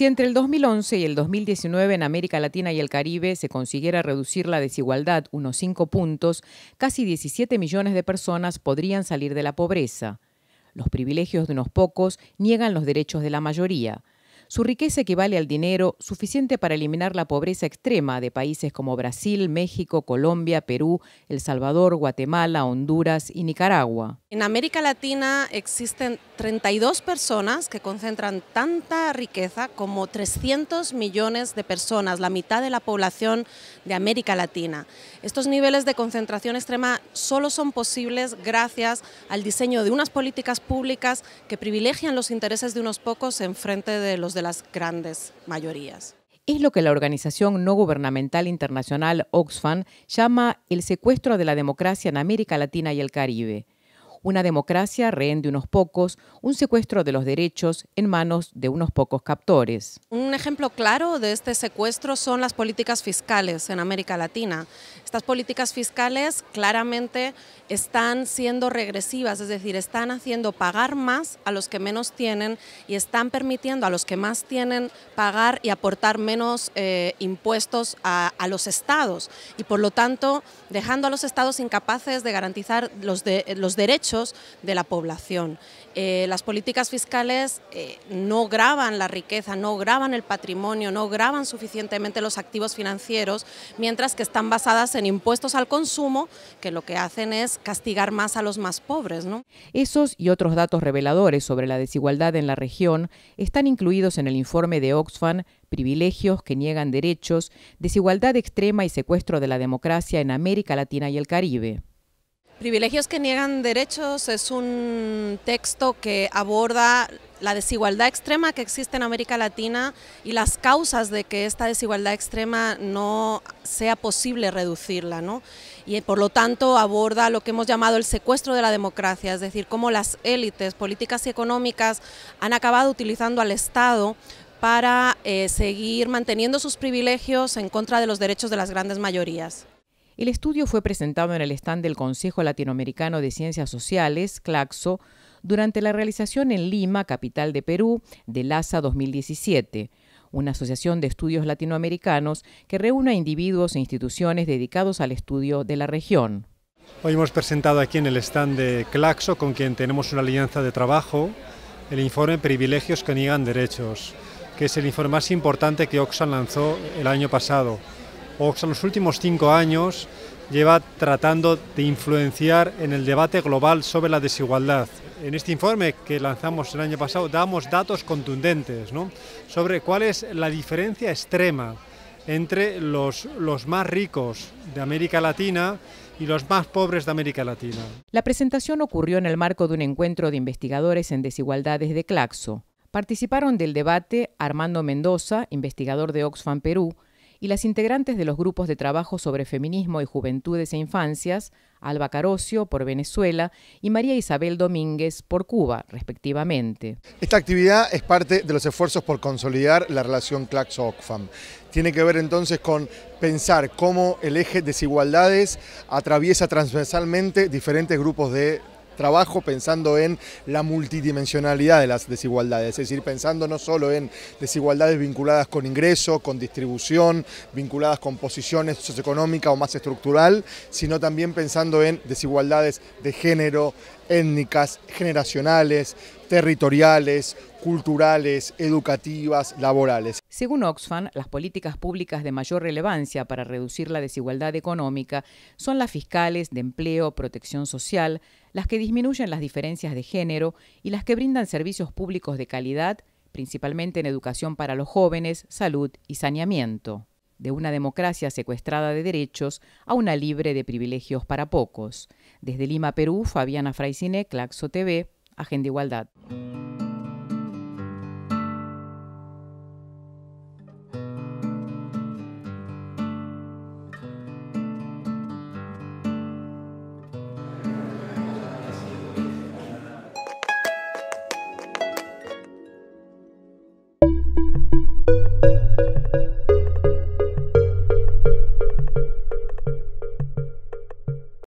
Si entre el 2011 y el 2019 en América Latina y el Caribe se consiguiera reducir la desigualdad unos 5 puntos, casi 17 millones de personas podrían salir de la pobreza. Los privilegios de unos pocos niegan los derechos de la mayoría. Su riqueza equivale al dinero suficiente para eliminar la pobreza extrema de países como Brasil, México, Colombia, Perú, El Salvador, Guatemala, Honduras y Nicaragua. En América Latina existen 32 personas que concentran tanta riqueza como 300 millones de personas, la mitad de la población de América Latina. Estos niveles de concentración extrema solo son posibles gracias al diseño de unas políticas públicas que privilegian los intereses de unos pocos en frente de los de las grandes mayorías es lo que la organización no gubernamental internacional Oxfam llama el secuestro de la democracia en América Latina y el Caribe una democracia rehén de unos pocos, un secuestro de los derechos en manos de unos pocos captores. Un ejemplo claro de este secuestro son las políticas fiscales en América Latina. Estas políticas fiscales claramente están siendo regresivas, es decir, están haciendo pagar más a los que menos tienen y están permitiendo a los que más tienen pagar y aportar menos eh, impuestos a, a los estados y por lo tanto dejando a los estados incapaces de garantizar los, de, los derechos de la población. Eh, las políticas fiscales eh, no graban la riqueza, no graban el patrimonio, no graban suficientemente los activos financieros, mientras que están basadas en impuestos al consumo, que lo que hacen es castigar más a los más pobres. Esos y otros datos reveladores sobre la desigualdad en la región están incluidos en el informe de Oxfam privilegios que niegan derechos, desigualdad extrema y secuestro de la democracia en América Latina y el Caribe. Privilegios que niegan derechos es un texto que aborda la desigualdad extrema que existe en América Latina y las causas de que esta desigualdad extrema no sea posible reducirla. Y por lo tanto aborda lo que hemos llamado el secuestro de la democracia, es decir, cómo las élites políticas y económicas han acabado utilizando al Estado para eh, seguir manteniendo sus privilegios en contra de los derechos de las grandes mayorías. El estudio fue presentado en el stand del Consejo Latinoamericano de Ciencias Sociales, CLACSO, durante la realización en Lima, capital de Perú, de LASA 2017 una asociación de estudios latinoamericanos que reúne a individuos e instituciones dedicados al estudio de la región. Hoy hemos presentado aquí en el stand de CLACSO, con quien tenemos una alianza de trabajo, el informe Privilegios que niegan derechos, que es el informe más importante que Oxfam lanzó el año pasado. Oxfam en los últimos cinco años lleva tratando de influenciar en el debate global sobre la desigualdad. En este informe que lanzamos el año pasado damos datos contundentes sobre cuál es la diferencia extrema entre los, los más ricos de América Latina y los más pobres de América Latina. La presentación ocurrió en el marco de un encuentro de investigadores en desigualdades de Claxo. Participaron del debate Armando Mendoza, investigador de Oxfam Perú, y las integrantes de los grupos de trabajo sobre feminismo y juventudes e infancias, Alba Carocio por Venezuela y María Isabel Domínguez por Cuba, respectivamente. Esta actividad es parte de los esfuerzos por consolidar la relación claxo OCFAM. Tiene que ver entonces con pensar cómo el eje desigualdades atraviesa transversalmente diferentes grupos de trabajo pensando en la multidimensionalidad de las desigualdades, es decir, pensando no solo en desigualdades vinculadas con ingreso, con distribución, vinculadas con posiciones socioeconómicas o más estructural, sino también pensando en desigualdades de género, étnicas, generacionales, territoriales, culturales, educativas, laborales. Según Oxfam, las políticas públicas de mayor relevancia para reducir la desigualdad económica son las fiscales, de empleo, protección social, las que disminuyen las diferencias de género y las que brindan servicios públicos de calidad, principalmente en educación para los jóvenes, salud y saneamiento. De una democracia secuestrada de derechos a una libre de privilegios para pocos. Desde Lima, Perú, Fabiana Fraisine, Claxo TV, Agenda Igualdad.